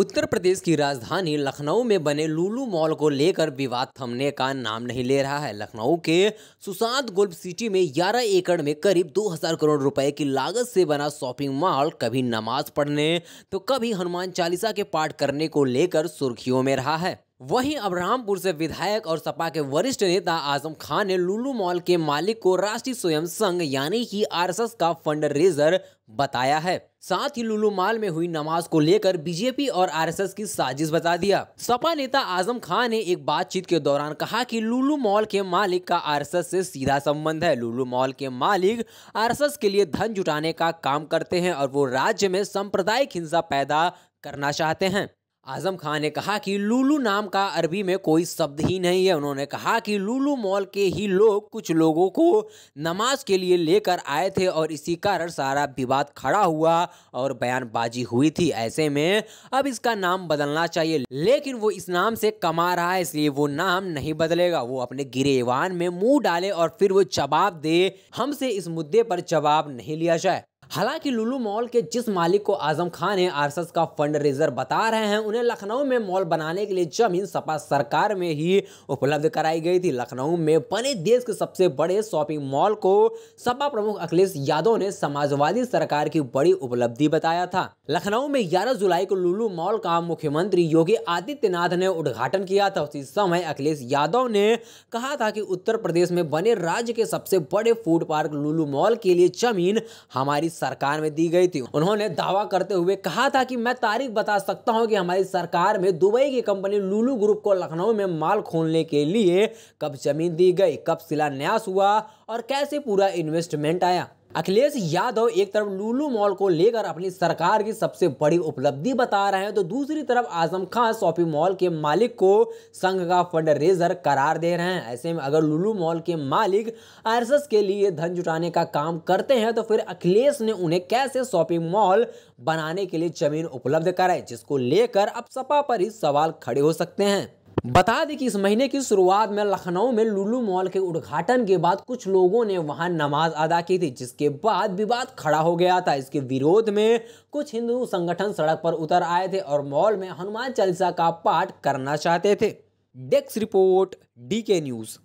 उत्तर प्रदेश की राजधानी लखनऊ में बने लुलू मॉल को लेकर विवाद थमने का नाम नहीं ले रहा है लखनऊ के सुशांत गोल्फ सिटी में 11 एकड़ में करीब 2000 करोड़ रुपए की लागत से बना शॉपिंग मॉल कभी नमाज पढ़ने तो कभी हनुमान चालीसा के पाठ करने को लेकर सुर्खियों में रहा है वहीं अबरामपुर से विधायक और सपा के वरिष्ठ नेता आजम खान ने लुलू मॉल के मालिक को राष्ट्रीय स्वयं संघ यानी कि आरएसएस का फंड रेजर बताया है साथ ही लुलू मॉल में हुई नमाज को लेकर बीजेपी और आरएसएस की साजिश बता दिया सपा नेता आजम खान ने एक बातचीत के दौरान कहा कि लुलू मॉल के मालिक का आरएसएस से सीधा संबंध है लुलू मॉल के मालिक आरएसएस के लिए धन जुटाने का काम करते हैं और वो राज्य में सांप्रदायिक हिंसा पैदा करना चाहते हैं आजम खान ने कहा कि लूलू नाम का अरबी में कोई शब्द ही नहीं है उन्होंने कहा कि लूलू मॉल के ही लोग कुछ लोगों को नमाज के लिए लेकर आए थे और इसी कारण सारा विवाद खड़ा हुआ और बयानबाजी हुई थी ऐसे में अब इसका नाम बदलना चाहिए लेकिन वो इस नाम से कमा रहा है इसलिए वो नाम नहीं बदलेगा वो अपने गिरेवान में मुंह डाले और फिर वो जवाब दे हमसे इस मुद्दे पर जवाब नहीं लिया जाए हालांकि लुलू मॉल के जिस मालिक को आजम खान है आरएसएस का फंड रेजर बता रहे हैं उन्हें लखनऊ में मॉल बनाने के लिए जमीन सपा सरकार में ही उपलब्ध कराई गई थी लखनऊ में बने देश के सबसे बड़े शॉपिंग मॉल को सपा प्रमुख अखिलेश यादव ने समाजवादी सरकार की बड़ी उपलब्धि बताया था लखनऊ में ग्यारह जुलाई को लुलू मॉल का मुख्यमंत्री योगी आदित्यनाथ ने उद्घाटन किया था उसी समय अखिलेश यादव ने कहा था की उत्तर प्रदेश में बने राज्य के सबसे बड़े फूड पार्क लुलू मॉल के लिए जमीन हमारी सरकार में दी गई थी उन्होंने दावा करते हुए कहा था कि मैं तारीख बता सकता हूं कि हमारी सरकार में दुबई की कंपनी लुलू ग्रुप को लखनऊ में माल खोलने के लिए कब जमीन दी गई कब शिलान्यास हुआ और कैसे पूरा इन्वेस्टमेंट आया अखिलेश यादव एक तरफ लुलू मॉल को लेकर अपनी सरकार की सबसे बड़ी उपलब्धि बता रहे हैं तो दूसरी तरफ आजम खान शॉपिंग मॉल के मालिक को संघ का फंड रेजर करार दे रहे हैं ऐसे में अगर लुलू मॉल के मालिक आरएसएस के लिए धन जुटाने का काम करते हैं तो फिर अखिलेश ने उन्हें कैसे शॉपिंग मॉल बनाने के लिए जमीन उपलब्ध कराई जिसको लेकर अब सपा पर ही सवाल खड़े हो सकते हैं बता दें कि इस महीने की शुरुआत में लखनऊ में लुलू मॉल के उद्घाटन के बाद कुछ लोगों ने वहां नमाज अदा की थी जिसके बाद विवाद खड़ा हो गया था इसके विरोध में कुछ हिंदू संगठन सड़क पर उतर आए थे और मॉल में हनुमान चालीसा का पाठ करना चाहते थे desk report D K news